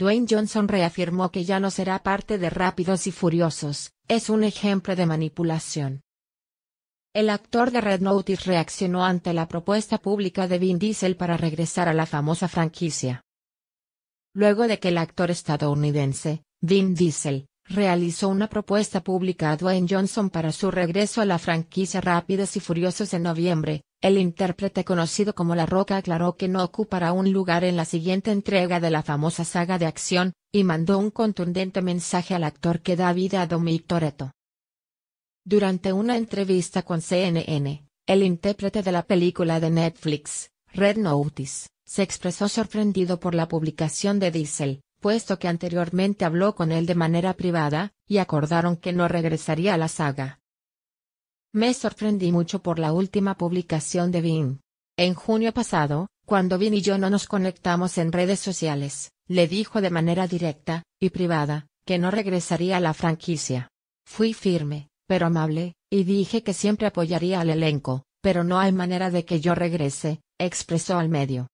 Dwayne Johnson reafirmó que ya no será parte de Rápidos y Furiosos, es un ejemplo de manipulación. El actor de Red Notice reaccionó ante la propuesta pública de Vin Diesel para regresar a la famosa franquicia. Luego de que el actor estadounidense, Vin Diesel, realizó una propuesta pública a Dwayne Johnson para su regreso a la franquicia Rápidos y Furiosos en noviembre, el intérprete conocido como La Roca aclaró que no ocupará un lugar en la siguiente entrega de la famosa saga de acción, y mandó un contundente mensaje al actor que da vida a Dominic Toretto. Durante una entrevista con CNN, el intérprete de la película de Netflix, Red Notice, se expresó sorprendido por la publicación de Diesel, puesto que anteriormente habló con él de manera privada, y acordaron que no regresaría a la saga. Me sorprendí mucho por la última publicación de Vin. En junio pasado, cuando Vin y yo no nos conectamos en redes sociales, le dijo de manera directa, y privada, que no regresaría a la franquicia. Fui firme, pero amable, y dije que siempre apoyaría al elenco, pero no hay manera de que yo regrese, expresó al medio.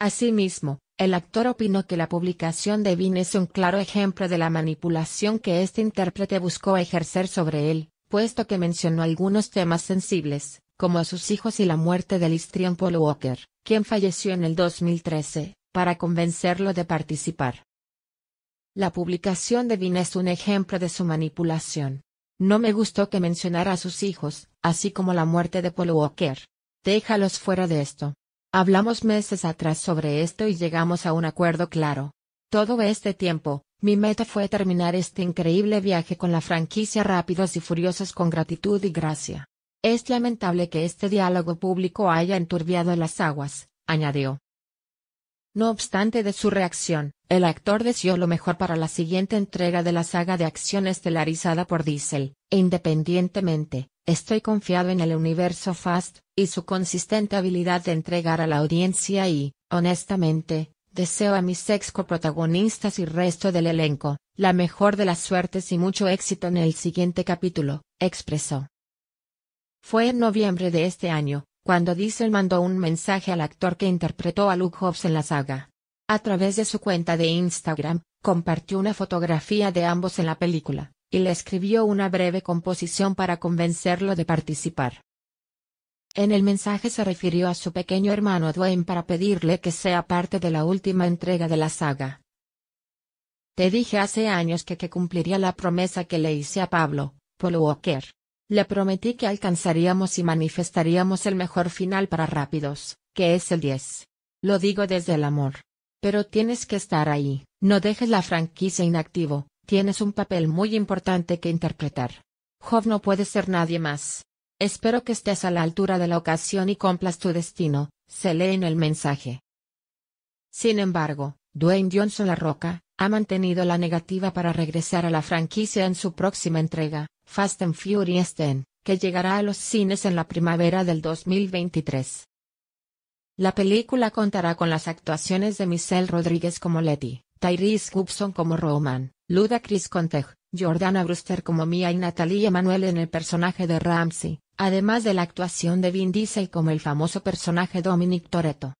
Asimismo, el actor opinó que la publicación de Vin es un claro ejemplo de la manipulación que este intérprete buscó ejercer sobre él, puesto que mencionó algunos temas sensibles, como a sus hijos y la muerte de histrión Paul Walker, quien falleció en el 2013, para convencerlo de participar. La publicación de Vin es un ejemplo de su manipulación. No me gustó que mencionara a sus hijos, así como la muerte de Paul Walker. Déjalos fuera de esto. Hablamos meses atrás sobre esto y llegamos a un acuerdo claro. Todo este tiempo, mi meta fue terminar este increíble viaje con la franquicia Rápidos y Furiosos con gratitud y gracia. Es lamentable que este diálogo público haya enturbiado las aguas, añadió. No obstante de su reacción, el actor deseó lo mejor para la siguiente entrega de la saga de acción estelarizada por Diesel, e independientemente, estoy confiado en el universo Fast, y su consistente habilidad de entregar a la audiencia y, honestamente, Deseo a mis ex coprotagonistas y resto del elenco, la mejor de las suertes y mucho éxito en el siguiente capítulo, expresó. Fue en noviembre de este año, cuando Diesel mandó un mensaje al actor que interpretó a Luke Hobbs en la saga. A través de su cuenta de Instagram, compartió una fotografía de ambos en la película, y le escribió una breve composición para convencerlo de participar. En el mensaje se refirió a su pequeño hermano Dwayne para pedirle que sea parte de la última entrega de la saga. Te dije hace años que, que cumpliría la promesa que le hice a Pablo, Paul Walker. Le prometí que alcanzaríamos y manifestaríamos el mejor final para Rápidos, que es el 10. Lo digo desde el amor. Pero tienes que estar ahí, no dejes la franquicia inactivo, tienes un papel muy importante que interpretar. Job no puede ser nadie más. Espero que estés a la altura de la ocasión y cumplas tu destino, se lee en el mensaje. Sin embargo, Dwayne Johnson La Roca, ha mantenido la negativa para regresar a la franquicia en su próxima entrega, Fast and Furious 10, que llegará a los cines en la primavera del 2023. La película contará con las actuaciones de Michelle Rodríguez como Letty, Tyrese Gibson como Roman, Luda Chris Conteg, Jordana Brewster como Mia y Natalie Emanuel en el personaje de Ramsey, además de la actuación de Vin Diesel como el famoso personaje Dominic Toretto.